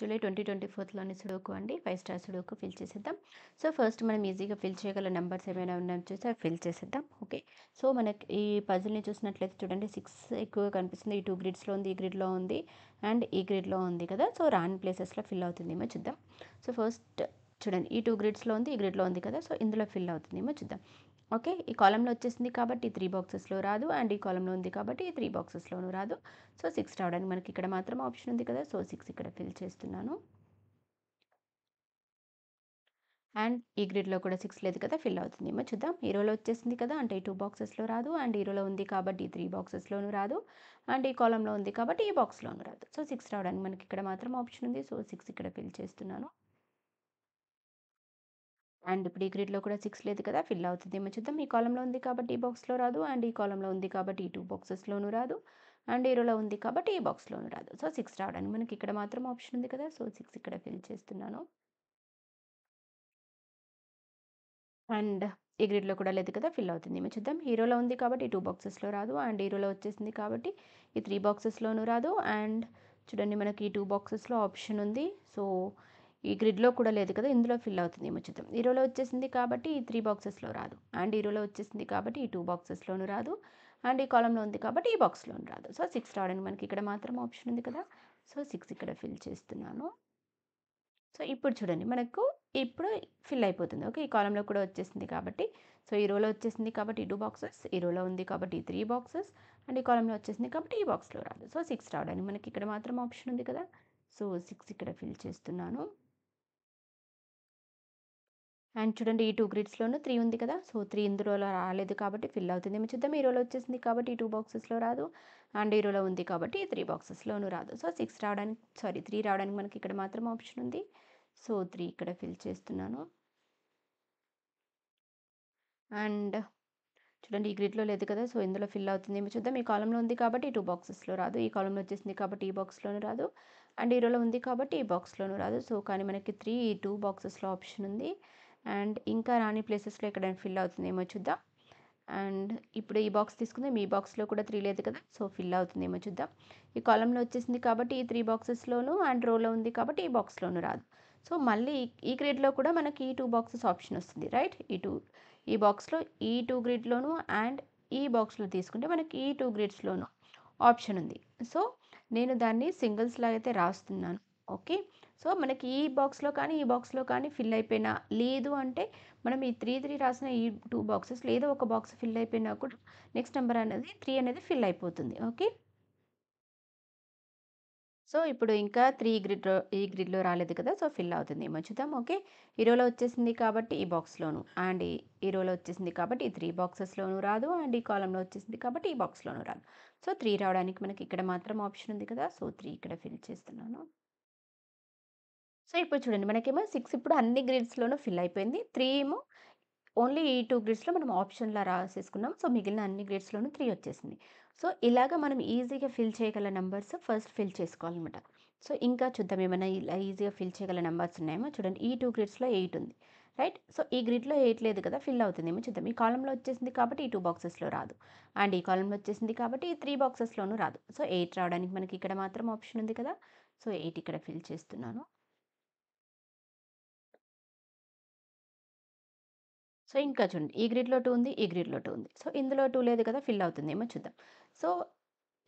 July twenty twenty ఫోర్త్లోని sudoku అండి five star sudoku fill చేసేద్దాం సో ఫస్ట్ మనం ఈజీగా ఫిల్ చేయగల నెంబర్స్ ఏమైనా ఉన్నాయో చూసి అవి ఫిల్ చేసేద్దాం ఓకే సో మనకి ఈ పజిల్ని చూసినట్లయితే చూడండి సిక్స్ ఎక్కువగా కనిపిస్తుంది ఈ టూ గ్రిడ్స్లో ఉంది ఈ గ్రిడ్లో ఉంది అండ్ ఈ గ్రిడ్లో ఉంది కదా సో రాని ప్లేసెస్లో ఫిల్ అవుతుంది ఏమో చూద్దాం సో ఫస్ట్ చూడండి ఈ టూ గ్రిడ్స్లో ఉంది ఈ గ్రిడ్లో ఉంది కదా సో ఇందులో ఫిల్ అవుతుంది ఏమో చూద్దాం ఓకే ఈ కాలంలో వచ్చేసింది కాబట్టి త్రీ బాక్సెస్లో రాదు అండ్ ఈ కాలంలో ఉంది కాబట్టి ఈ త్రీ బాక్సెస్లోనూ రాదు సో సిక్స్ రావడానికి మనకి ఇక్కడ మాత్రం ఆప్షన్ ఉంది కదా సో సిక్స్ ఇక్కడ ఫిల్ చేస్తున్నాను అండ్ ఈ గ్రిడ్లో కూడా సిక్స్ లేదు కదా ఫిల్ అవుతుంది మరి చూద్దాం హీరోలో వచ్చేసింది కదా అంటే టూ బాక్సెస్లో రాదు అండ్ హీరోలో ఉంది కాబట్టి త్రీ బాక్సెస్లోనూ రాదు అండ్ ఈ కాలంలో ఉంది కాబట్టి ఈ బాక్స్లోనూ రాదు సో సిక్స్ రావడానికి మనకి ఇక్కడ మాత్రం ఆప్షన్ ఉంది సో సిక్స్ ఇక్కడ ఫిల్ చేస్తున్నాను అండ్ ఇప్పుడు ఈ గ్రిడ్లో కూడా సిక్స్ లేదు కదా ఫిల్ అవుతుంది ఏమో చూద్దాం ఈ కాలంలో ఉంది కాబట్టి ఈ బాక్స్లో రాదు అండ్ ఈ కాలంలో ఉంది కాబట్టి ఈ టూ బాక్సెస్లోనూ రాదు అండ్ ఈరోలో ఉంది కాబట్టి ఈ బాక్స్లోనూ రాదు సో సిక్స్ రావడానికి మనకి ఇక్కడ మాత్రం ఆప్షన్ ఉంది కదా సో సిక్స్ ఇక్కడ ఫిల్ చేస్తున్నాను అండ్ ఈ గ్రిడ్లో కూడా లేదు కదా ఫిల్ అవుతుంది ఏమో చూద్దాం హీరోలో ఉంది కాబట్టి టూ బాక్సెస్లో రాదు అండ్ హీరోలో వచ్చేసింది కాబట్టి ఈ త్రీ బాక్సెస్లోనూ రాదు అండ్ చూడండి మనకి ఈ టూ బాక్సెస్లో ఆప్షన్ ఉంది సో ఈ గ్రిడ్లో కూడా లేదు కదా ఇందులో ఫిల్ అవుతుంది ఏమో చిత్రం ఈరోలో వచ్చేసింది కాబట్టి ఈ త్రీ బాక్సెస్లో రాదు అండ్ ఈరోలో వచ్చేసింది కాబట్టి ఈ టూ బాక్సెస్లోనూ రాదు అండ్ ఈ కాలంలో ఉంది కాబట్టి ఈ బాక్స్లోనూ రాదు సో సిక్స్ రావడానికి మనకి ఇక్కడ మాత్రం ఆప్షన్ ఉంది కదా సో సిక్స్ ఇక్కడ ఫిల్ చేస్తున్నాను సో ఇప్పుడు చూడండి మనకు ఇప్పుడు ఫిల్ అయిపోతుంది ఓకే ఈ కాలంలో కూడా వచ్చేసింది కాబట్టి సో ఈ రోలో వచ్చేసింది కాబట్టి టూ బాక్సెస్ ఈ రోలో ఉంది కాబట్టి త్రీ బాక్సెస్ అండ్ ఈ కాలంలో వచ్చేసింది కాబట్టి ఈ బాక్స్లో రాదు సో సిక్స్ రావడానికి మనకి ఇక్కడ మాత్రం ఆప్షన్ ఉంది కదా సో సిక్స్ ఇక్కడ ఫిల్ చేస్తున్నాను అండ్ చూడండి ఈ టూ గ్రిడ్స్లోనూ త్రీ ఉంది కదా సో త్రీ ఇందులో రాలేదు కాబట్టి ఫిల్ అవుతుంది మేము చూద్దాం ఈ రోలో వచ్చేసింది కాబట్టి ఈ టూ బాక్సెస్లో రాదు అండ్ ఈ రోలో ఉంది కాబట్టి ఈ త్రీ బాక్సెస్లోనూ రాదు సో సిక్స్ రావడానికి సారీ త్రీ రావడానికి మనకి ఇక్కడ మాత్రం ఆప్షన్ ఉంది సో త్రీ ఇక్కడ ఫిల్ చేస్తున్నాను అండ్ చూడండి ఈ గ్రిడ్లో లేదు కదా సో ఇందులో ఫిల్ అవుతుంది ఏమో చూద్దాం ఈ కాలంలో ఉంది కాబట్టి టూ బాక్సెస్లో రాదు ఈ కాలంలో వచ్చేసింది కాబట్టి ఈ బాక్స్లోనూ రాదు అండ్ ఈ రోలో ఉంది కాబట్టి ఈ బాక్స్లోనూ రాదు సో కానీ మనకి త్రీ టూ బాక్సెస్లో ఆప్షన్ ఉంది అండ్ ఇంకా రాని ప్లేసెస్లో ఎక్కడైనా ఫిల్ అవుతుందేమో చూద్దాం అండ్ ఇప్పుడు ఈ బాక్స్ తీసుకుందాం ఈ బాక్స్లో కూడా త్రీ లేదు కదా సో ఫిల్ అవుతుందేమో చూద్దాం ఈ కాలంలో వచ్చేసింది కాబట్టి ఈ త్రీ బాక్సెస్లోను అండ్ రోలో ఉంది కాబట్టి ఈ బాక్స్లోను రాదు సో మళ్ళీ ఈ గ్రేడ్లో కూడా మనకి ఈ టూ బాక్సెస్ ఆప్షన్ వస్తుంది రైట్ ఈ టూ ఈ బాక్స్లో ఈ టూ గ్రేడ్లోనూ అండ్ ఈ బాక్స్లో తీసుకుంటే మనకి ఈ టూ గ్రేడ్స్లోనూ ఆప్షన్ ఉంది సో నేను దాన్ని సింగిల్స్లో అయితే రాస్తున్నాను ఓకే సో మనకి ఈ బాక్స్లో కానీ ఈ బాక్స్లో కానీ ఫిల్ అయిపోయినా లేదు అంటే మనం ఈ త్రీ త్రీ రాసిన ఈ టూ బాక్సెస్ లేదా ఒక బాక్స్ ఫిల్ అయిపోయినా కూడా నెక్స్ట్ నెంబర్ అనేది త్రీ అనేది ఫిల్ అయిపోతుంది ఓకే సో ఇప్పుడు ఇంకా త్రీ గ్రిడ్లో ఈ గ్రిడ్లో రాలేదు కదా సో ఫిల్ అవుతుంది ఏమో చూద్దాం ఓకే ఈ రోలో వచ్చేసింది కాబట్టి ఈ బాక్స్లోను అండ్ ఈ రోలో వచ్చేసింది కాబట్టి ఈ త్రీ బాక్సెస్లోనూ రాదు అండ్ ఈ కాలంలో వచ్చేసింది కాబట్టి ఈ బాక్స్లోనూ రాదు సో త్రీ రావడానికి మనకి ఇక్కడ మాత్రం ఆప్షన్ ఉంది కదా సో త్రీ ఇక్కడ ఫిల్ చేస్తున్నాను సో ఇప్పుడు చూడండి మనకేమో సిక్స్ ఇప్పుడు అన్ని గ్రిడ్స్లోనూ ఫిల్ అయిపోయింది త్రీ ఏమో ఓన్లీ ఈ టూ గ్రిడ్స్లో మనం ఆప్షన్లా రాసేసుకున్నాం సో మిగిలిన అన్ని గ్రిడ్స్లోనూ త్రీ వచ్చేసింది సో ఇలాగ మనం ఈజీగా ఫిల్ చేయగల నెంబర్స్ ఫస్ట్ ఫిల్ చేసుకోవాలన్నమాట సో ఇంకా చూద్దాం ఏమైనా ఇలా ఈజీగా ఫిల్ చేయగల నెంబర్స్ ఉన్నాయేమో చూడండి ఈ టూ గ్రిడ్స్లో ఎయిట్ ఉంది రైట్ సో ఈ గ్రిడ్లో ఎయిట్ లేదు కదా ఫిల్ అవుతుందేమో చూద్దాం ఈ కాలంలో వచ్చేసింది కాబట్టి ఈ టూ బాక్సెస్లో రాదు అండ్ ఈ కాలంలో వచ్చేసింది కాబట్టి ఈ త్రీ బాక్సెస్లోనూ రాదు సో ఎయిట్ రావడానికి మనకి ఇక్కడ మాత్రం ఆప్షన్ ఉంది కదా సో ఎయిట్ ఇక్కడ ఫిల్ చేస్తున్నాను సో ఇంకా చూడండి ఈ గ్రిడ్లో టూ ఉంది ఈ గ్రిడ్లో టూ ఉంది సో ఇందులో టూ లేదు కదా ఫిల్ అవుతుంది ఏమో చూద్దాం సో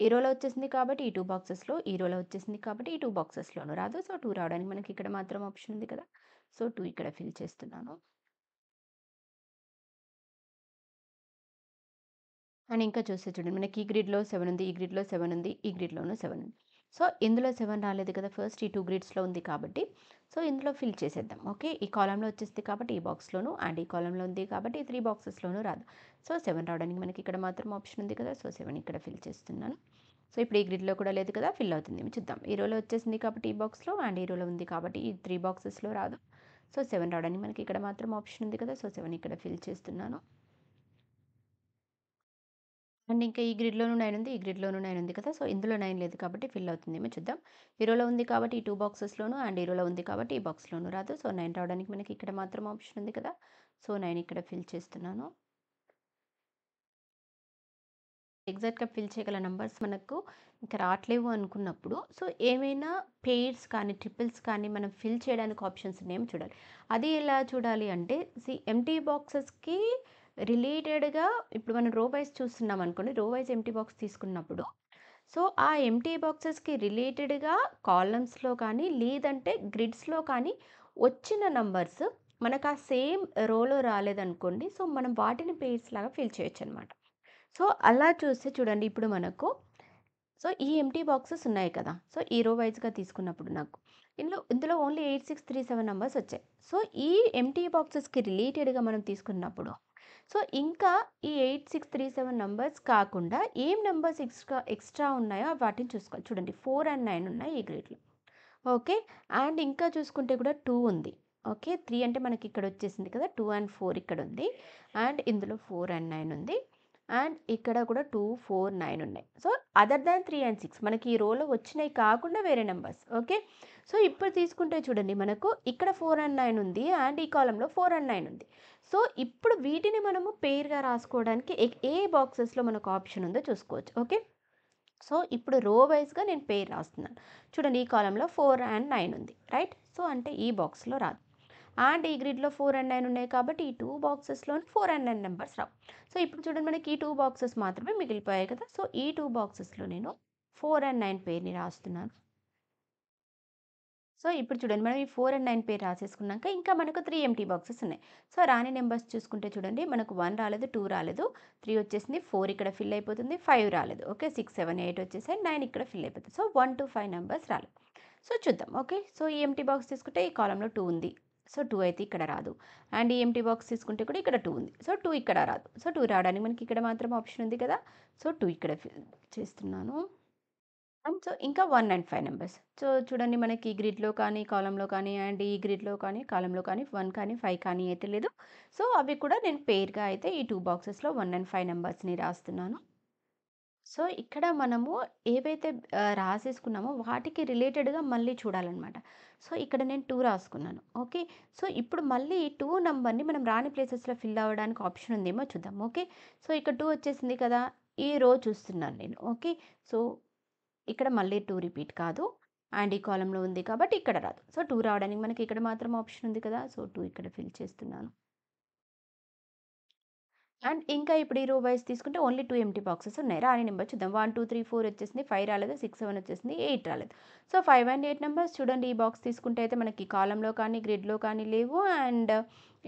ఈ రోలో వచ్చేసింది కాబట్టి ఈ టూ బాక్సెస్లో ఈ రోలో వచ్చేసింది కాబట్టి ఈ టూ బాక్సెస్లోనూ రాదు సో టూ రావడానికి మనకి ఇక్కడ మాత్రం ఆప్షన్ ఉంది కదా సో టూ ఇక్కడ ఫిల్ చేస్తున్నాను అండ్ ఇంకా చూస్తే చూడండి మనకి ఈ గ్రిడ్లో సెవెన్ ఉంది ఈ గ్రిడ్లో సెవెన్ ఉంది ఈ గ్రిడ్లోనూ సెవెన్ ఉంది సో ఇందులో సెవెన్ రాలేదు కదా ఫస్ట్ ఈ టూ గ్రిడ్స్లో ఉంది కాబట్టి సో ఇందులో ఫిల్ చేసేద్దాం ఓకే ఈ కాలంలో వచ్చేసింది కాబట్టి ఈ బాక్స్లోను అండ్ ఈ కాలంలో ఉంది కాబట్టి ఈ త్రీ బాక్సెస్లోనూ రాదు సో సెవెన్ రావడానికి మనకి ఇక్కడ మాత్రం ఆప్షన్ ఉంది కదా సో సెవెన్ ఇక్కడ ఫిల్ చేస్తున్నాను సో ఇప్పుడు ఈ గ్రిడ్లో కూడా లేదు కదా ఫిల్ అవుతుంది చూద్దాం ఈ రోలో వచ్చేసింది కాబట్టి ఈ బాక్స్లో అండ్ ఈ రోలో ఉంది కాబట్టి ఈ త్రీ బాక్సెస్లో రాదు సో సెవెన్ రావడానికి మనకి ఇక్కడ మాత్రం ఆప్షన్ ఉంది కదా సో సెవెన్ ఇక్కడ ఫిల్ చేస్తున్నాను అండ్ ఇంకా ఈ గ్రిడ్లోనూ నైన్ ఉంది ఈ గ్రిడ్లోనూ నైన్ ఉంది కదా సో ఇందులో నైన్ లేదు కాబట్టి ఫిల్ అవుతుంది ఏమో చూద్దాం హీరోలో ఉంది కాబట్టి ఈ టూ బాక్సెస్లోను అండ్ హీరోలో ఉంది కాబట్టి ఈ బాక్స్లోనూ రాదు సో నైన్ రావడానికి మనకి ఇక్కడ మాత్రం ఆప్షన్ ఉంది కదా సో నైన్ ఇక్కడ ఫిల్ చేస్తున్నాను ఎగ్జాక్ట్గా ఫిల్ చేయగల నెంబర్స్ మనకు ఇంకా రావట్లేవు అనుకున్నప్పుడు సో ఏమైనా పెయిర్స్ కానీ ట్రిపుల్స్ కానీ మనం ఫిల్ చేయడానికి ఆప్షన్స్ ఉన్నాయేమో చూడాలి అది ఎలా చూడాలి అంటే సి ఎంటీ బాక్సెస్కి రిలేటెడ్గా ఇప్పుడు మనం రో వైజ్ చూస్తున్నాం అనుకోండి రో వైజ్ ఎంటీ బాక్స్ తీసుకున్నప్పుడు సో ఆ ఎంటీ బాక్సెస్కి రిలేటెడ్గా కాలమ్స్లో కానీ లేదంటే గ్రిడ్స్లో కానీ వచ్చిన నంబర్స్ మనకు ఆ సేమ్ రోలో రాలేదనుకోండి సో మనం వాటిని పేర్స్ లాగా ఫిల్ చేయొచ్చు అనమాట సో అలా చూస్తే చూడండి ఇప్పుడు మనకు సో ఈ ఎంటీ బాక్సెస్ ఉన్నాయి కదా సో ఈ రో వైజ్గా తీసుకున్నప్పుడు నాకు ఇందులో ఇందులో only eight six three seven numbers వచ్చాయి సో ఈ ఎంటీ బాక్సెస్కి రిలేటెడ్గా మనం తీసుకున్నప్పుడు సో ఇంకా ఈ eight six three seven numbers కాకుండా ఏం నంబర్స్ ఎక్స్ట్రా ఎక్స్ట్రా ఉన్నాయో వాటిని చూసుకోవాలి చూడండి ఫోర్ అండ్ నైన్ ఉన్నాయి ఈ గ్రేడ్లో ఓకే అండ్ ఇంకా చూసుకుంటే కూడా టూ ఉంది ఓకే త్రీ అంటే మనకి ఇక్కడ వచ్చేసింది కదా టూ అండ్ ఫోర్ ఇక్కడ ఉంది అండ్ ఇందులో ఫోర్ అండ్ నైన్ ఉంది అండ్ ఇక్కడ కూడా టూ ఫోర్ నైన్ ఉన్నాయి so other than three and six మనకి ఈ రోలో వచ్చినాయి కాకుండా వేరే నెంబర్స్ ఓకే సో ఇప్పుడు తీసుకుంటే చూడండి మనకు ఇక్కడ ఫోర్ అండ్ నైన్ ఉంది అండ్ ఈ కాలంలో ఫోర్ అండ్ నైన్ ఉంది సో ఇప్పుడు వీటిని మనము పేరుగా రాసుకోవడానికి ఏ బాక్సెస్లో మనకు ఆప్షన్ ఉందో చూసుకోవచ్చు ఓకే సో ఇప్పుడు రో వైజ్గా నేను పేరు రాస్తున్నాను చూడండి ఈ కాలంలో ఫోర్ అండ్ నైన్ ఉంది రైట్ సో అంటే ఈ బాక్స్లో రాదు అండ్ ఈ గ్రిడ్లో ఫోర్ అండ్ నైన్ ఉన్నాయి కాబట్టి ఈ టూ బాక్సెస్లో ఫోర్ అండ్ నైన్ నెంబర్స్ రావు సో ఇప్పుడు చూడండి మనకి ఈ టూ బాక్సెస్ మాత్రమే మిగిలిపోయాయి కదా సో ఈ టూ బాక్సెస్లో నేను ఫోర్ అండ్ నైన్ పేరుని రాస్తున్నాను సో ఇప్పుడు చూడండి మనం ఈ ఫోర్ అండ్ నైన్ పేర్ రాసేసుకున్నాక ఇంకా మనకు త్రీ ఎంటీ బాక్సెస్ ఉన్నాయి సో రాని నెంబర్స్ చూసుకుంటే చూడండి మనకు వన్ రాలేదు టూ రాలేదు త్రీ వచ్చేసింది ఫోర్ ఇక్కడ ఫిల్ అయిపోతుంది ఫైవ్ రాలేదు ఓకే సిక్స్ సెవెన్ ఎయిట్ వచ్చేసాయి నైన్ ఇక్కడ ఫిల్ అయిపోతుంది so one two five numbers రాలేదు సో చూద్దాం ఓకే సో ఈ ఎంటీ బాక్స్ తీసుకుంటే ఈ కాలంలో టూ ఉంది సో టూ అయితే ఇక్కడ రాదు అండ్ ఈ ఎంటీ బాక్స్ తీసుకుంటే కూడా ఇక్కడ టూ ఉంది సో టూ ఇక్కడ రాదు సో టూ రావడానికి మనకి ఇక్కడ మాత్రం ఆప్షన్ ఉంది కదా సో టూ ఇక్కడ ఫిల్ చేస్తున్నాను అండ్ సో ఇంకా one and five numbers so చూడండి మనకి ఈ గ్రిడ్లో కానీ కాలంలో కానీ అండ్ ఈ గ్రిడ్లో కానీ కాలంలో కానీ వన్ కానీ ఫైవ్ కానీ అయితే లేదు సో అవి కూడా నేను పేర్గా అయితే ఈ టూ బాక్సెస్లో వన్ అండ్ ఫైవ్ నెంబర్స్ని రాస్తున్నాను సో ఇక్కడ మనము ఏవైతే రాసేసుకున్నామో వాటికి రిలేటెడ్గా మళ్ళీ చూడాలన్నమాట సో ఇక్కడ నేను టూ రాసుకున్నాను ఓకే సో ఇప్పుడు మళ్ళీ ఈ టూ నెంబర్ని మనం రాని ప్లేసెస్లో ఫిల్ అవ్వడానికి ఆప్షన్ ఉందేమో చూద్దాం ఓకే సో ఇక్కడ టూ వచ్చేసింది కదా ఈ రో చూస్తున్నాను నేను ఓకే సో ఇక్కడ మళ్ళీ టూ రిపీట్ కాదు అండ్ ఈ కాలంలో ఉంది కాబట్టి ఇక్కడ రాదు సో టూ రావడానికి మనకి ఇక్కడ మాత్రం ఆప్షన్ ఉంది కదా సో టూ ఇక్కడ ఫిల్ చేస్తున్నాను అండ్ ఇంకా ఇప్పుడు ఈ రో వైజ్ తీసుకుంటే ఓన్లీ టూ ఎంటీ బాక్సెస్ ఉన్నాయి రాని నెంబర్ చూద్దాం వన్ టూ త్రీ ఫోర్ వచ్చేసింది ఫైవ్ రాలేదు సిక్స్ సెవెన్ వచ్చేసింది ఎయిట్ రాలేదు so five and eight numbers చూడండి ఈ బాక్స్ తీసుకుంటే అయితే మనకి కాలంలో కానీ గ్రిడ్లో కానీ లేవు అండ్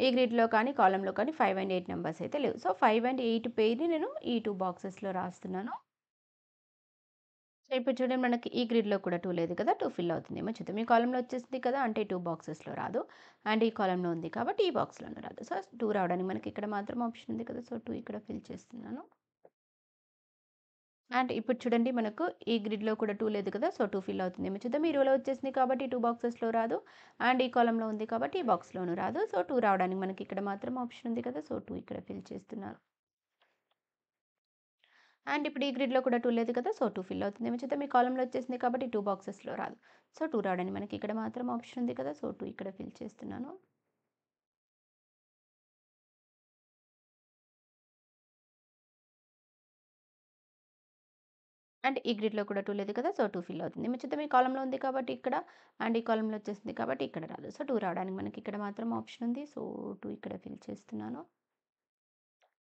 ఈ గ్రిడ్లో కానీ కాలంలో కానీ ఫైవ్ అండ్ ఎయిట్ నెంబర్స్ అయితే లేవు సో ఫైవ్ అండ్ ఎయిట్ పేరుని నేను ఈ టూ బాక్సెస్లో రాస్తున్నాను సో ఇప్పుడు చూడండి మనకి ఈ గ్రిడ్లో కూడా టూ లేదు కదా టూ ఫిల్ అవుతుంది ఏమో చూద్దాం ఈ కాలంలో వచ్చేసింది కదా అంటే టూ బాక్సెస్లో రాదు అండ్ ఈ కాలంలో ఉంది కాబట్టి ఈ బాక్స్లోనూ రాదు సో టూ రావడానికి మనకి ఇక్కడ మాత్రం ఆప్షన్ ఉంది కదా సో టూ ఇక్కడ ఫిల్ చేస్తున్నాను అండ్ ఇప్పుడు చూడండి మనకు ఈ గ్రిడ్లో కూడా టూ లేదు కదా సో టూ ఫిల్ అవుతుంది ఏమో చూద్దాం ఈ రోలో వచ్చేసింది కాబట్టి టూ బాక్సెస్లో రాదు అండ్ ఈ కాలంలో ఉంది కాబట్టి ఈ బాక్స్లోనూ రాదు సో టూ రావడానికి మనకి ఇక్కడ మాత్రం ఆప్షన్ ఉంది కదా సో టూ ఇక్కడ ఫిల్ చేస్తున్నాను అండ్ ఇప్పుడు ఈ గ్రిడ్లో కూడా టూ లేదు కదా సో టూ ఫిల్ అవుతుంది ఏమో చేద్దాం మీ కాలంలో వచ్చేసింది కాబట్టి టూ బాక్సెస్లో రాదు సో టూ రాడని మనకి ఇక్కడ మాత్రం ఆప్షన్ ఉంది కదా సో టూ ఇక్కడ ఫిల్ చేస్తున్నాను అండ్ ఈ గ్రిడ్లో కూడా టూ లేదు కదా సో టూ ఫిల్ అవుతుంది మిచ్చితం ఈ కాలంలో ఉంది కాబట్టి ఇక్కడ అండ్ ఈ కాలంలో వచ్చేసింది కాబట్టి ఇక్కడ రాదు సో టూ రావడానికి మనకి ఇక్కడ మాత్రం ఆప్షన్ ఉంది సో టూ ఇక్కడ ఫిల్ చేస్తున్నాను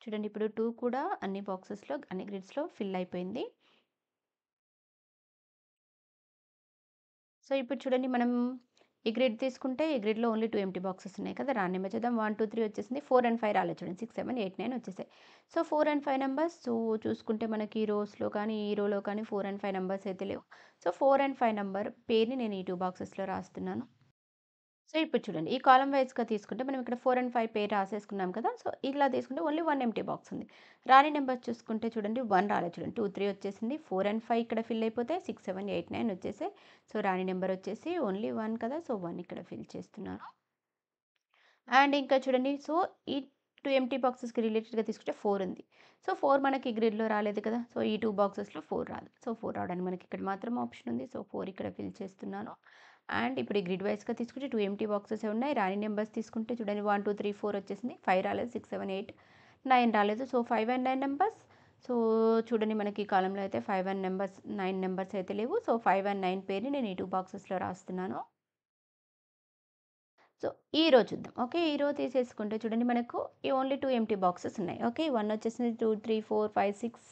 చూడండి ఇప్పుడు టూ కూడా అన్ని బాక్సెస్లో అన్ని గ్రిడ్స్లో ఫిల్ అయిపోయింది సో ఇప్పుడు చూడండి మనం ఈ గ్రిడ్ తీసుకుంటే ఈ గ్రిడ్లో ఓన్లీ టూ ఎంటీ బాక్సెస్ ఉన్నాయి కదా రాని నెంబర్ చూద్దాం వన్ టూ త్రీ వచ్చేసింది ఫోర్ అండ్ ఫైవ్ రాలేదు చూడండి సిక్స్ సెవెన్ ఎయిట్ నైన్ వచ్చేసాయి so four and five numbers so చూసుకుంటే మనకి ఈ రోస్లో కానీ ఈ రోలో కానీ ఫోర్ అండ్ ఫైవ్ నెంబర్స్ అయితే లేవు so four and five number పేరుని నేను ఈ టూ బాక్సెస్లో రాస్తున్నాను సో ఇప్పుడు చూడండి ఈ కాలం వైజ్గా తీసుకుంటే మనం ఇక్కడ ఫోర్ అండ్ ఫైవ్ పేర్ రాసేసుకున్నాం కదా సో ఇలా తీసుకుంటే ఓన్లీ వన్ ఎంటీ బాక్స్ ఉంది రాని నెంబర్ చూసుకుంటే చూడండి వన్ రాలేదు చూడండి టూ త్రీ వచ్చేసింది ఫోర్ అండ్ ఫైవ్ ఇక్కడ ఫిల్ అయిపోతే సిక్స్ సెవెన్ ఎయిట్ నైన్ వచ్చేసి సో రాని నెంబర్ వచ్చేసి ఓన్లీ వన్ కదా సో వన్ ఇక్కడ ఫిల్ చేస్తున్నాను అండ్ ఇంకా చూడండి సో ఈ టూ ఎంటీ బాక్సెస్కి రిలేటెడ్గా తీసుకుంటే ఫోర్ ఉంది సో ఫోర్ మనకి గ్రిడ్లో రాలేదు కదా సో ఈ టూ బాక్సెస్లో ఫోర్ రాదు సో ఫోర్ రావడానికి మనకి ఇక్కడ మాత్రం ఆప్షన్ ఉంది సో ఫోర్ ఇక్కడ ఫిల్ చేస్తున్నాను అండ్ ఇప్పుడు ఈ గ్రిడ్ వైస్గా తీసుకుంటే టూ ఎంటీ బాక్సెస్ ఉన్నాయి రాని నెంబర్స్ తీసుకుంటే చూడండి వన్ టూ త్రీ ఫోర్ వచ్చేసింది ఫైవ్ రాలేదు సిక్స్ సెవెన్ ఎయిట్ నైన్ రాలేదు so five and nine numbers so చూడండి మనకి ఈ కాలంలో అయితే five and numbers nine numbers అయితే లేవు సో ఫైవ్ అండ్ నైన్ పేరుని నేను ఈ టూ బాక్సెస్లో రాస్తున్నాను సో ఈ రోజు చూద్దాం ఓకే ఈ రో తీసేసుకుంటే చూడండి మనకు ఈ ఓన్లీ టూ ఎంటీ బాక్సెస్ ఉన్నాయి ఓకే వన్ వచ్చేసింది two three four five six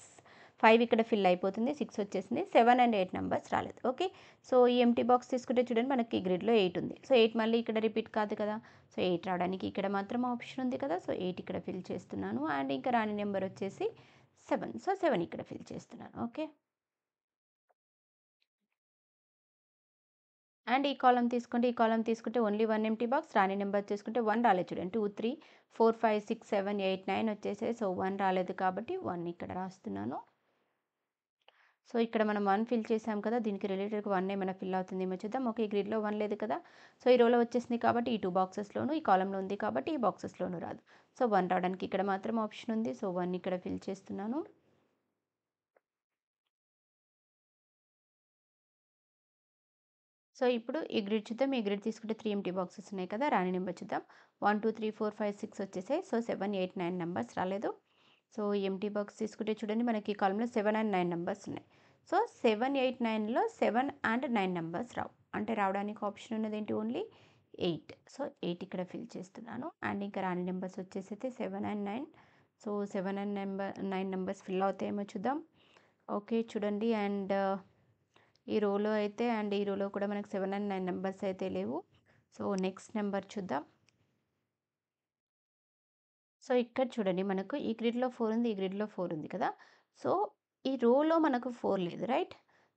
five ఇక్కడ ఫిల్ అయిపోతుంది సిక్స్ వచ్చేసింది సెవెన్ అండ్ ఎయిట్ నెంబర్స్ రాలేదు ఓకే సో ఈ ఎంటీ బాక్స్ తీసుకుంటే చూడండి మనకి గ్రిడ్లో ఎయిట్ ఉంది సో ఎయిట్ మళ్ళీ ఇక్కడ రిపీట్ కాదు కదా సో ఎయిట్ రావడానికి ఇక్కడ మాత్రం ఆప్షన్ ఉంది కదా సో ఎయిట్ ఇక్కడ ఫిల్ చేస్తున్నాను అండ్ ఇంకా రాని నెంబర్ వచ్చేసి సెవెన్ సో సెవెన్ ఇక్కడ ఫిల్ చేస్తున్నాను ఓకే అండ్ ఈ కాలం తీసుకుంటే ఈ కాలం తీసుకుంటే ఓన్లీ వన్ ఎంటీ బాక్స్ రాని నెంబర్ తీసుకుంటే వన్ రాలేదు చూడండి two three four five six seven eight nine వచ్చేసి సో వన్ రాలేదు కాబట్టి వన్ ఇక్కడ రాస్తున్నాను సో ఇక్కడ మనం వన్ ఫిల్ చేసాం కదా దీనికి రిలేటెడ్ వన్ ఏమైనా ఫిల్ ఏమో చూద్దాం ఒక గ్రిడ్లో వన్ లేదు కదా సో ఈ రోలో వచ్చేసింది కాబట్టి ఈ టూ బాక్సెస్లోను ఈ కాలంలో ఉంది కాబట్టి ఈ బాక్సెస్లోను రాదు సో వన్ రావడానికి ఇక్కడ మాత్రం ఆప్షన్ ఉంది సో వన్ ఇక్కడ ఫిల్ చేస్తున్నాను సో ఇప్పుడు ఈ గ్రిడ్ చూద్దాం ఈ గ్రిడ్ తీసుకుంటే త్రీ ఎంటీ బాక్సెస్ ఉన్నాయి కదా రాని నెంబర్ చూద్దాం one two three four five six వచ్చేసాయి so seven eight nine numbers రాలేదు సో ఎంటీ బాక్స్ తీసుకుంటే చూడండి మనకి కాలంలో సెవెన్ అండ్ నైన్ నెంబర్స్ ఉన్నాయి సో సెవెన్ ఎయిట్ నైన్లో సెవెన్ అండ్ నైన్ నెంబర్స్ రావు అంటే రావడానికి ఆప్షన్ ఉన్నది ఏంటి ఓన్లీ ఎయిట్ సో ఎయిట్ ఇక్కడ ఫిల్ చేస్తున్నాను అండ్ ఇంకా రాని నెంబర్స్ వచ్చేసి అయితే seven and nine so seven and number nine numbers fill అవుతాయేమో చూద్దాం ఓకే చూడండి అండ్ ఈ రోలో అయితే అండ్ ఈ రోలో కూడా మనకు సెవెన్ అండ్ నైన్ నెంబర్స్ అయితే లేవు సో నెక్స్ట్ నెంబర్ చూద్దాం సో ఇక్కడ చూడండి మనకు ఈ గ్రిడ్లో ఫోర్ ఉంది ఈ గ్రిడ్లో ఫోర్ ఉంది కదా సో ఈ రోలో మనకు ఫోర్ లేదు రైట్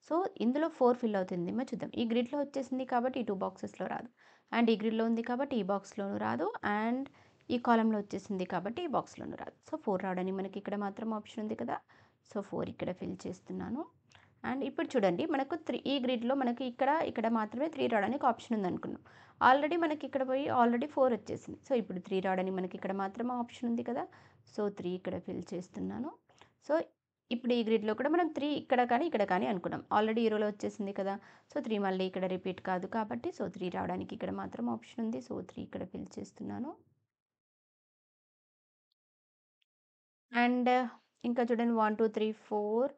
సో ఇందులో ఫోర్ ఫిల్ అవుతుంది మేము చూద్దాం ఈ గ్రిడ్లో వచ్చేసింది కాబట్టి ఈ టూ బాక్సెస్లో రాదు అండ్ ఈ గ్రిడ్లో ఉంది కాబట్టి ఈ బాక్స్లోనూ రాదు అండ్ ఈ కాలంలో వచ్చేసింది కాబట్టి ఈ బాక్స్లోనూ రాదు సో ఫోర్ రావడానికి మనకి ఇక్కడ మాత్రం ఆప్షన్ ఉంది కదా సో ఫోర్ ఇక్కడ ఫిల్ చేస్తున్నాను అండ్ ఇప్పుడు చూడండి మనకు త్రీ ఈ గ్రిడ్లో మనకి ఇక్కడ ఇక్కడ మాత్రమే త్రీ రావడానికి ఆప్షన్ ఉంది అనుకున్నాం ఆల్రెడీ మనకి ఇక్కడ పోయి ఆల్రెడీ ఫోర్ వచ్చేసింది సో ఇప్పుడు త్రీ రావడానికి మనకి ఇక్కడ మాత్రమే ఆప్షన్ ఉంది కదా సో త్రీ ఇక్కడ ఫిల్ చేస్తున్నాను సో ఇప్పుడు ఈ గ్రిడ్లో కూడా మనం త్రీ ఇక్కడ కానీ ఇక్కడ కానీ అనుకున్నాం ఆల్రెడీ ఈరోలో వచ్చేసింది కదా సో త్రీ మళ్ళీ ఇక్కడ రిపీట్ కాదు కాబట్టి సో త్రీ రావడానికి ఇక్కడ మాత్రం ఆప్షన్ ఉంది సో త్రీ ఇక్కడ ఫిల్ చేస్తున్నాను అండ్ ఇంకా చూడండి one two three four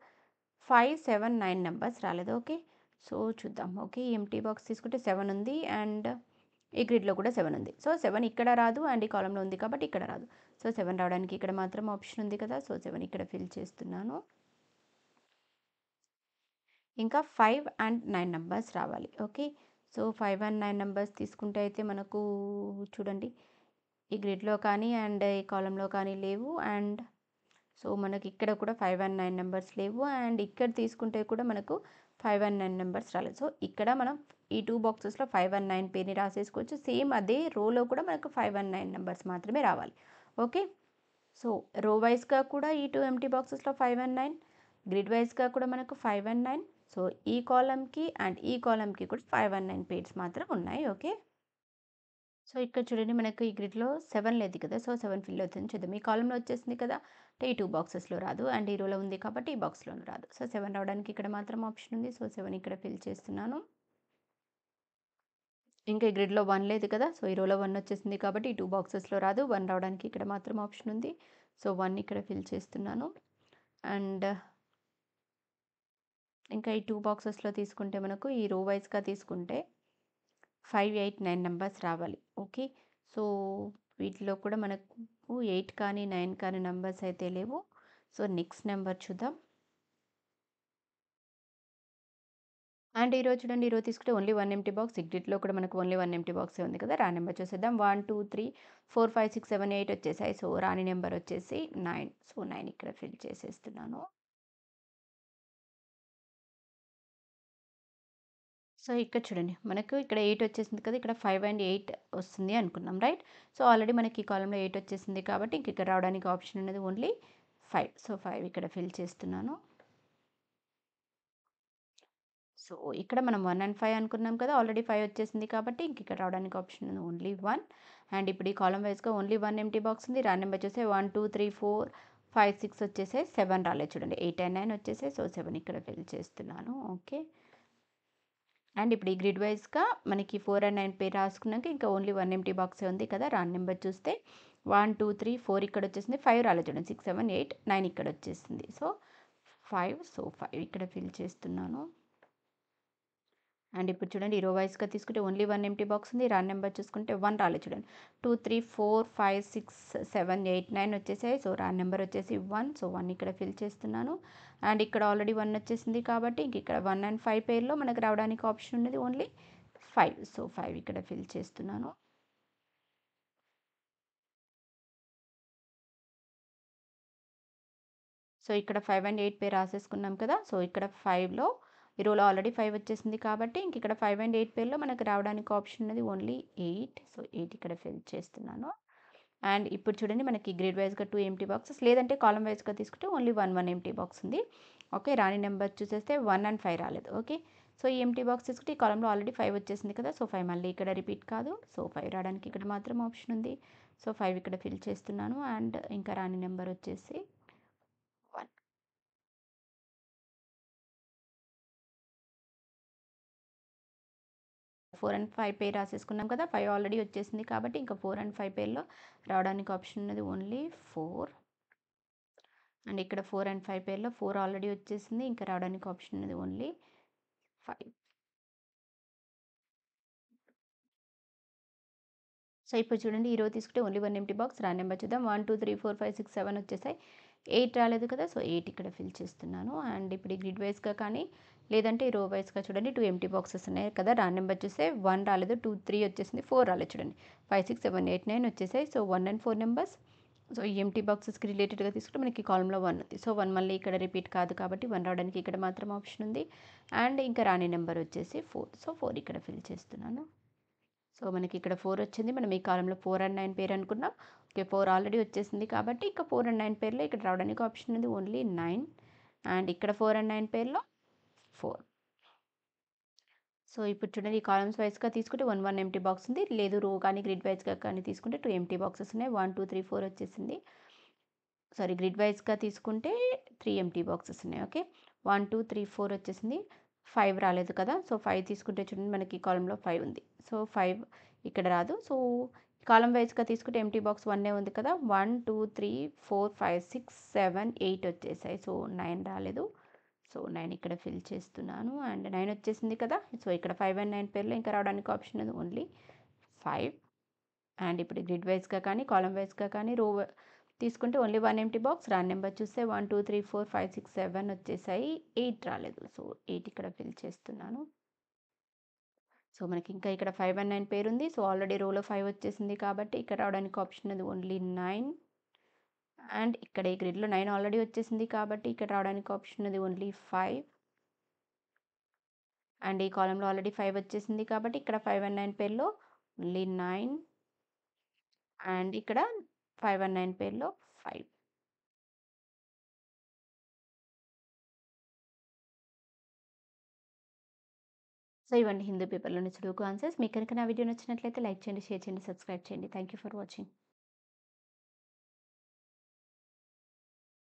five seven nine numbers రాలేదు ఓకే సో చూద్దాం ఓకే ఎంటీ బాక్స్ తీసుకుంటే సెవెన్ ఉంది అండ్ ఈ గ్రిడ్లో కూడా సెవెన్ ఉంది సో సెవెన్ ఇక్కడ రాదు అండ్ ఈ కాలంలో ఉంది కాబట్టి ఇక్కడ రాదు సో సెవెన్ రావడానికి ఇక్కడ మాత్రం ఆప్షన్ ఉంది కదా సో సెవెన్ ఇక్కడ ఫిల్ చేస్తున్నాను ఇంకా ఫైవ్ అండ్ నైన్ నెంబర్స్ రావాలి okay so five and nine numbers తీసుకుంటే అయితే మనకు చూడండి ఈ గ్రిడ్లో కానీ అండ్ ఈ కాలంలో కానీ లేవు అండ్ సో మనకి ఇక్కడ కూడా ఫైవ్ అండ్ నైన్ నెంబర్స్ లేవు అండ్ ఇక్కడ తీసుకుంటే కూడా మనకు ఫైవ్ అండ్ నైన్ నెంబర్స్ రాలేదు సో ఇక్కడ మనం ఈ టూ బాక్సెస్లో ఫైవ్ అండ్ నైన్ పేర్ని రాసేసుకోవచ్చు సేమ్ అదే రోలో కూడా మనకు ఫైవ్ అండ్ నైన్ నెంబర్స్ మాత్రమే రావాలి ఓకే సో రో వైజ్గా కూడా ఈ టూ ఎంటీ బాక్సెస్లో ఫైవ్ అండ్ నైన్ గ్రిడ్ వైజ్గా కూడా మనకు ఫైవ్ అండ్ నైన్ సో ఈ కాలంకి అండ్ ఈ కాలంకి కూడా ఫైవ్ అండ్ నైన్ పేర్స్ మాత్రం ఉన్నాయి ఓకే సో ఇక్కడ చూడండి మనకు ఈ గ్రిడ్లో సెవెన్ లేదు కదా సో సెవెన్ ఫిల్ అవుతుంది చూద్దాం ఈ కాలంలో వచ్చేసింది కదా అంటే ఈ టూ బాక్సెస్లో రాదు అండ్ ఈ రోలో ఉంది కాబట్టి ఈ బాక్స్లోనూ రాదు సో సెవెన్ రావడానికి ఇక్కడ మాత్రం ఆప్షన్ ఉంది సో సెవెన్ ఇక్కడ ఫిల్ చేస్తున్నాను ఇంకా ఈ గ్రిడ్లో వన్ లేదు కదా సో ఈ రోలో వన్ వచ్చేసింది కాబట్టి ఈ టూ బాక్సెస్లో రాదు వన్ రావడానికి ఇక్కడ మాత్రం ఆప్షన్ ఉంది సో వన్ ఇక్కడ ఫిల్ చేస్తున్నాను అండ్ ఇంకా ఈ టూ బాక్సెస్లో తీసుకుంటే మనకు ఈ రో వైజ్గా తీసుకుంటే ఫైవ్ ఎయిట్ నైన్ నెంబర్స్ రావాలి ఓకే సో వీటిలో కూడా మనకు ఎయిట్ కానీ నైన్ కానీ నెంబర్స్ అయితే లేవు సో నెక్స్ట్ నెంబర్ చూద్దాం అండ్ ఈరోజు చూడండి ఈరోజు తీసుకుంటే ఓన్లీ వన్ ఎంటీ బాక్స్ సిగ్రెట్లో కూడా మనకు ఓన్లీ వన్ ఎంటీ బాక్సే ఉంది కదా రా నెంబర్ చూసేద్దాం one two three four five six seven eight వచ్చేసాయి సో రాణి నెంబర్ వచ్చేసి నైన్ సో నైన్ ఇక్కడ ఫిల్ చేసేస్తున్నాను సో ఇక్కడ చూడండి మనకు ఇక్కడ ఎయిట్ వచ్చేసింది కదా ఇక్కడ ఫైవ్ అండ్ ఎయిట్ వస్తుంది అనుకున్నాం రైట్ సో ఆల్రెడీ మనకి ఈ కాలంలో ఎయిట్ వచ్చేసింది కాబట్టి ఇంక ఇక్కడ రావడానికి ఆప్షన్ అనేది ఓన్లీ ఫైవ్ సో ఫైవ్ ఇక్కడ ఫిల్ చేస్తున్నాను సో ఇక్కడ మనం వన్ అండ్ ఫైవ్ అనుకున్నాం కదా ఆల్రెడీ ఫైవ్ వచ్చేసింది కాబట్టి ఇంక ఇక్కడ రావడానికి ఆప్షన్ ఉంది ఓన్లీ వన్ అండ్ ఇప్పుడు ఈ కాలం వైజ్గా ఓన్లీ వన్ ఎంటీ బాక్స్ ఉంది నెంబర్ వచ్చేసి one two three four five six వచ్చేసి సెవెన్ రాలేదు చూడండి ఎయిట్ అండ్ నైన్ వచ్చేసి సో సెవెన్ ఇక్కడ ఫిల్ చేస్తున్నాను ఓకే అండ్ ఇప్పుడు ఈ గ్రిడ్ వైజ్గా మనకి ఫోర్ అండ్ నైన్ పేరు రాసుకున్నాక ఇంకా ఓన్లీ వన్ ఎంటీ బాక్సే ఉంది కదా రాన్ నెంబర్ చూస్తే వన్ టూ త్రీ ఫోర్ ఇక్కడ వచ్చేసింది ఫైవ్ రాలేదు చూడండి సిక్స్ సెవెన్ ఎయిట్ నైన్ ఇక్కడ వచ్చేసింది సో ఫైవ్ సో ఫైవ్ ఇక్కడ ఫిల్ చేస్తున్నాను అండ్ ఇప్పుడు చూడండి రో వైస్గా తీసుకుంటే ఓన్లీ వన్ ఎంటీ బాక్స్ ఉంది రాన్ నెంబర్ చూసుకుంటే వన్ రాలేదు చూడండి two three four five six seven eight nine వచ్చేసాయి సో రాన్ నెంబర్ వచ్చేసి వన్ సో వన్ ఇక్కడ ఫిల్ చేస్తున్నాను అండ్ ఇక్కడ ఆల్రెడీ వన్ వచ్చేసింది కాబట్టి ఇంక ఇక్కడ వన్ అండ్ ఫైవ్ పేర్లో మనకు రావడానికి ఆప్షన్ ఉన్నది ఓన్లీ ఫైవ్ సో ఫైవ్ ఇక్కడ ఫిల్ చేస్తున్నాను సో ఇక్కడ ఫైవ్ అండ్ ఎయిట్ పేరు రాసేసుకున్నాం కదా సో ఇక్కడ ఫైవ్లో ఈ రూలో ఆల్రెడీ ఫైవ్ వచ్చేసింది కాబట్టి ఇంక ఇక్కడ ఫైవ్ అండ్ ఎయిట్ పేర్లో మనకు రావడానికి ఆప్షన్ ఉన్నది ఓన్లీ ఎయిట్ సో ఎయిట్ ఇక్కడ ఫిల్ చేస్తున్నాను అండ్ ఇప్పుడు చూడండి మనకి గ్రేడ్ వైజ్గా టూ ఎంటీ బాక్సెస్ లేదంటే కాలం వైజ్గా తీసుకుంటే only one one empty box ఉంది ఓకే రాని నెంబర్ చూసేస్తే వన్ అండ్ ఫైవ్ రాలేదు ఓకే సో ఈ ఎంటీ బాక్స్ తీసుకుంటే ఈ కాలంలో ఆల్రెడీ ఫైవ్ వచ్చేసింది కదా సో ఫైవ్ మళ్ళీ ఇక్కడ రిపీట్ కాదు సో ఫైవ్ రావడానికి ఇక్కడ మాత్రం ఆప్షన్ ఉంది సో ఫైవ్ ఇక్కడ ఫిల్ చేస్తున్నాను అండ్ ఇంకా రాని నెంబర్ వచ్చేసి ఫోర్ అండ్ ఫైవ్ పేర్ రాసేసుకున్నాం కదా ఫైవ్ ఆల్రెడీ వచ్చేసింది కాబట్టి ఇంకా ఫోర్ అండ్ ఫైవ్ పేర్లో రావడానికి ఆప్షన్ ఉన్నది ఓన్లీ ఫోర్ అండ్ ఇక్కడ ఫోర్ అండ్ ఫైవ్ పేర్లో ఫోర్ ఆల్రెడీ వచ్చేసింది ఇంకా రావడానికి ఆప్షన్ ఉన్నది ఓన్లీ ఫైవ్ సో ఇప్పుడు చూడండి ఈరోజు తీసుకుంటే only one empty box row number చూద్దాం one two three four five six seven వచ్చేసాయి ఎయిట్ రాలేదు కదా సో ఎయిట్ ఇక్కడ ఫిల్ చేస్తున్నాను అండ్ ఇప్పుడు గ్రిడ్ వైజ్గా కానీ లేదంటే రో వైస్గా చూడండి టూ ఎంటీ బాక్సెస్ ఉన్నాయి కదా రా నెంబర్ వచ్చేసే వన్ రాలేదు టూ త్రీ వచ్చేసింది ఫోర్ రాలేదు చూడండి five six seven eight nine వచ్చేసాయి so one and four numbers so ఈ ఎంటీ బాక్సెస్కి రిలేటెడ్గా తీసుకుంటే మనకి కాలంలో వన్ ఉంది సో వన్ మళ్ళీ ఇక్కడ రిపీట్ కాదు కాబట్టి వన్ రావడానికి ఇక్కడ మాత్రం ఆప్షన్ ఉంది అండ్ ఇంకా రాని నెంబర్ వచ్చేసి ఫోర్ సో ఫోర్ ఇక్కడ ఫిల్ చేస్తున్నాను సో మనకి ఇక్కడ ఫోర్ వచ్చింది మనం ఈ కాలంలో ఫోర్ అండ్ నైన్ పేరు అనుకున్నాం ఓకే ఫోర్ ఆల్రెడీ వచ్చేసింది కాబట్టి ఇంకా ఫోర్ అండ్ నైన్ పేర్లో ఇక్కడ రావడానికి ఆప్షన్ ఉంది ఓన్లీ నైన్ అండ్ ఇక్కడ ఫోర్ అండ్ నైన్ పేర్లో ఫోర్ సో ఇప్పుడు చూడండి ఈ కాలమ్స్ వైజ్గా తీసుకుంటే వన్ వన్ ఎంటీ బాక్స్ ఉంది లేదు రో కానీ గ్రిడ్ వైజ్గా కానీ తీసుకుంటే టూ ఎంటీ బాక్సెస్ ఉన్నాయి వన్ టూ త్రీ ఫోర్ వచ్చేసింది సారీ గ్రిడ్ వైజ్గా తీసుకుంటే త్రీ ఎంటీ బాక్సెస్ ఉన్నాయి okay one two three four వచ్చేసింది ఫైవ్ రాలేదు కదా సో ఫైవ్ తీసుకుంటే చూడండి మనకి కాలంలో ఫైవ్ ఉంది సో ఫైవ్ ఇక్కడ రాదు సో కాలం వైజ్గా తీసుకుంటే ఎంటీ బాక్స్ వన్నే ఉంది కదా one two three four five six seven eight వచ్చేసాయి సో నైన్ రాలేదు సో నైన్ ఇక్కడ ఫిల్ చేస్తున్నాను అండ్ నైన్ వచ్చేసింది కదా సో ఇక్కడ ఫైవ్ అండ్ నైన్ పేర్లో ఇంకా రావడానికి ఆప్షన్ ఉంది ఓన్లీ ఫైవ్ అండ్ ఇప్పుడు గ్రిడ్ వైజ్గా కానీ కాలం వైజ్గా కానీ రో తీసుకుంటే ఓన్లీ వన్ ఎంటీ బాక్స్ రాన్ నెంబర్ చూస్తే one two three four five six seven వచ్చేసాయి ఎయిట్ రాలేదు సో ఎయిట్ ఇక్కడ ఫిల్ చేస్తున్నాను సో మనకి ఇంకా ఇక్కడ ఫైవ్ అండ్ నైన్ పేరు ఉంది సో ఆల్రెడీ రోలో ఫైవ్ వచ్చేసింది కాబట్టి ఇక్కడ రావడానికి ఆప్షన్ అది ఓన్లీ నైన్ అండ్ ఇక్కడ ఈ గ్రిడ్లో నైన్ ఆల్రెడీ వచ్చేసింది కాబట్టి ఇక్కడ రావడానికి ఆప్షన్ ఉన్నది ఓన్లీ ఫైవ్ అండ్ ఈ కాలంలో ఆల్రెడీ ఫైవ్ వచ్చేసింది కాబట్టి ఇక్కడ ఫైవ్ అండ్ నైన్ పేర్లో ఓన్లీ నైన్ అండ్ ఇక్కడ ఫైవ్ అండ్ నైన్ పేర్లో ఫైవ్ సో ఇవన్నీ హిందూ నుంచి చదువుకు ఆన్సర్స్ మీకు కనుక నా వీడియో నచ్చినట్లయితే లైక్ చేయండి షేర్ చేయండి సబ్స్క్రైబ్ చేయండి థ్యాంక్ యూ ఫర్ వాచింగ్